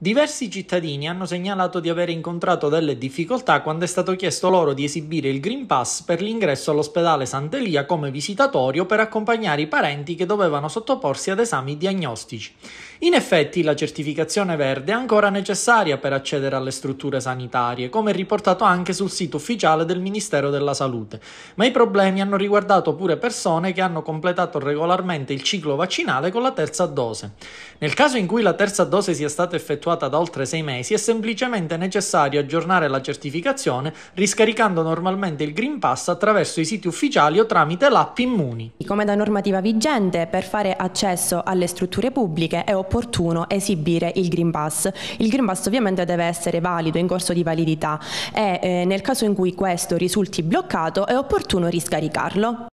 Diversi cittadini hanno segnalato di aver incontrato delle difficoltà quando è stato chiesto loro di esibire il Green Pass per l'ingresso all'ospedale Sant'Elia come visitatorio per accompagnare i parenti che dovevano sottoporsi ad esami diagnostici. In effetti la certificazione verde è ancora necessaria per accedere alle strutture sanitarie, come riportato anche sul sito ufficiale del Ministero della Salute, ma i problemi hanno riguardato pure persone che hanno completato regolarmente il ciclo vaccinale con la terza dose. Nel caso in cui la terza dose sia stata effettuata effettuata da oltre 6 mesi, è semplicemente necessario aggiornare la certificazione riscaricando normalmente il Green Pass attraverso i siti ufficiali o tramite l'app Immuni. Come da normativa vigente, per fare accesso alle strutture pubbliche è opportuno esibire il Green Pass. Il Green Pass ovviamente deve essere valido, in corso di validità e eh, nel caso in cui questo risulti bloccato è opportuno riscaricarlo.